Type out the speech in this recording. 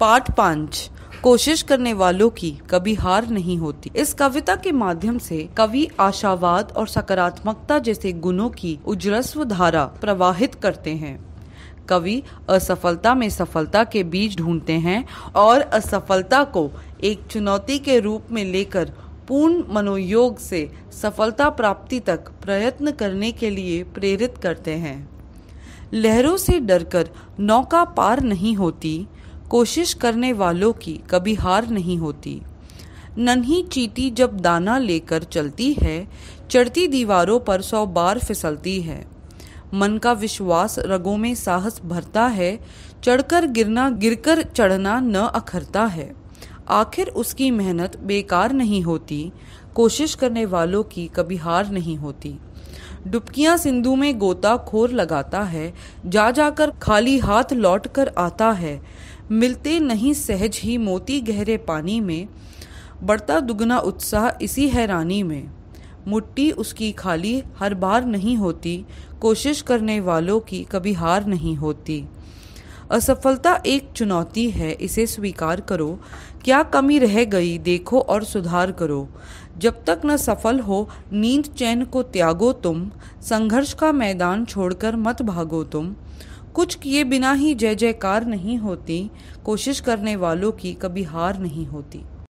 पाठ पांच कोशिश करने वालों की कभी हार नहीं होती इस कविता के माध्यम से कवि आशावाद और सकारात्मकता जैसे गुणों की उजरस्व धारा प्रवाहित करते हैं कवि असफलता में सफलता के बीज ढूंढते हैं और असफलता को एक चुनौती के रूप में लेकर पूर्ण मनोयोग से सफलता प्राप्ति तक प्रयत्न करने के लिए प्रेरित करते हैं लहरों से डरकर नौका पार नहीं होती कोशिश करने वालों की कभी हार नहीं होती नन्ही चीटी जब दाना लेकर चलती है चढ़ती दीवारों पर सौ बार फिसलती है मन का विश्वास रगों में साहस भरता है चढ़कर गिरना गिरकर चढ़ना न अखरता है आखिर उसकी मेहनत बेकार नहीं होती कोशिश करने वालों की कभी हार नहीं होती डुबकियां सिंधु में गोता खोर लगाता है जा जाकर खाली हाथ लौट कर आता है मिलते नहीं सहज ही मोती गहरे पानी में बढ़ता दुगना उत्साह इसी हैरानी में मुट्ठी उसकी खाली हर बार नहीं होती कोशिश करने वालों की कभी हार नहीं होती असफलता एक चुनौती है इसे स्वीकार करो क्या कमी रह गई देखो और सुधार करो जब तक न सफल हो नींद चैन को त्यागो तुम संघर्ष का मैदान छोड़कर मत भागो तुम कुछ किए बिना ही जय जयकार नहीं होती कोशिश करने वालों की कभी हार नहीं होती